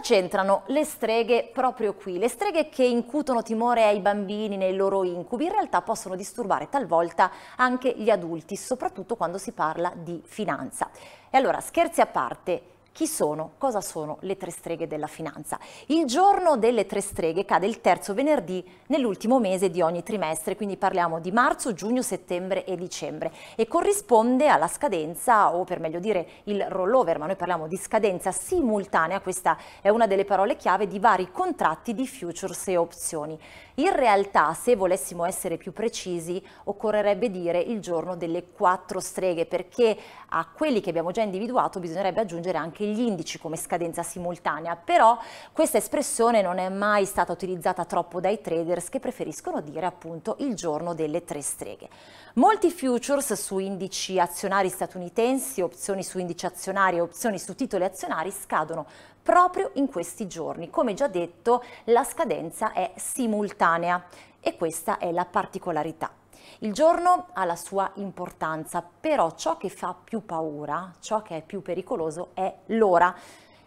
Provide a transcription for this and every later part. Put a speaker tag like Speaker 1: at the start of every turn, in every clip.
Speaker 1: c'entrano le streghe proprio qui? Le streghe che incutono timore ai bambini nei loro incubi in realtà possono disturbare talvolta anche gli adulti, soprattutto quando si parla di finanza. E allora, scherzi a parte, chi sono? Cosa sono le tre streghe della finanza? Il giorno delle tre streghe cade il terzo venerdì nell'ultimo mese di ogni trimestre, quindi parliamo di marzo, giugno, settembre e dicembre e corrisponde alla scadenza o per meglio dire il rollover, ma noi parliamo di scadenza simultanea, questa è una delle parole chiave di vari contratti di futures e opzioni. In realtà, se volessimo essere più precisi, occorrerebbe dire il giorno delle quattro streghe perché a quelli che abbiamo già individuato bisognerebbe aggiungere anche degli indici come scadenza simultanea, però questa espressione non è mai stata utilizzata troppo dai traders che preferiscono dire appunto il giorno delle tre streghe. Molti futures su indici azionari statunitensi, opzioni su indici azionari e opzioni su titoli azionari scadono proprio in questi giorni. Come già detto, la scadenza è simultanea e questa è la particolarità. Il giorno ha la sua importanza, però ciò che fa più paura, ciò che è più pericoloso è l'ora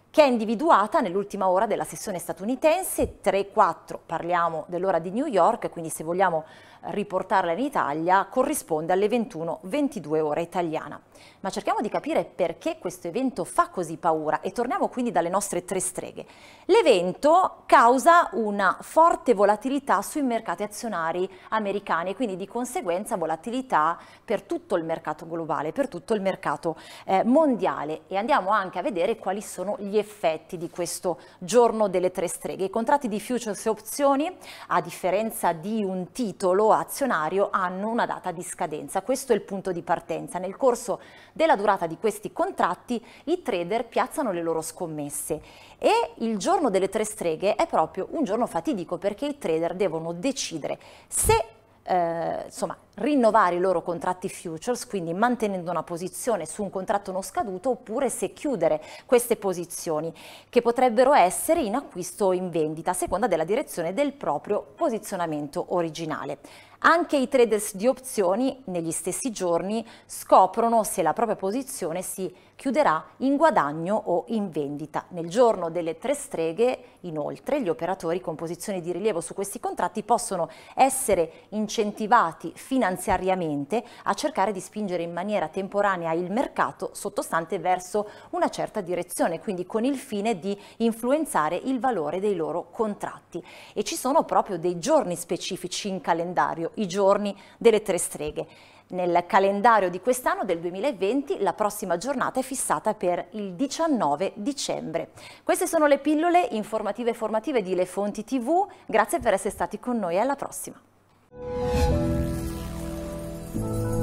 Speaker 1: che è individuata nell'ultima ora della sessione statunitense, 3-4, parliamo dell'ora di New York, quindi se vogliamo riportarla in Italia corrisponde alle 21-22 ore italiana ma cerchiamo di capire perché questo evento fa così paura e torniamo quindi dalle nostre tre streghe. L'evento causa una forte volatilità sui mercati azionari americani e quindi di conseguenza volatilità per tutto il mercato globale, per tutto il mercato eh, mondiale e andiamo anche a vedere quali sono gli effetti di questo giorno delle tre streghe. I contratti di futures e opzioni, a differenza di un titolo azionario, hanno una data di scadenza. Questo è il punto di partenza. Nel corso della durata di questi contratti i trader piazzano le loro scommesse e il giorno delle tre streghe è proprio un giorno fatidico perché i trader devono decidere se eh, insomma, rinnovare i loro contratti futures, quindi mantenendo una posizione su un contratto non scaduto oppure se chiudere queste posizioni che potrebbero essere in acquisto o in vendita a seconda della direzione del proprio posizionamento originale. Anche i traders di opzioni negli stessi giorni scoprono se la propria posizione si chiuderà in guadagno o in vendita. Nel giorno delle tre streghe, inoltre, gli operatori con posizioni di rilievo su questi contratti possono essere incentivati fino finanziariamente a cercare di spingere in maniera temporanea il mercato sottostante verso una certa direzione, quindi con il fine di influenzare il valore dei loro contratti. E ci sono proprio dei giorni specifici in calendario, i giorni delle tre streghe. Nel calendario di quest'anno del 2020 la prossima giornata è fissata per il 19 dicembre. Queste sono le pillole informative e formative di Le Fonti TV. Grazie per essere stati con noi alla prossima. Música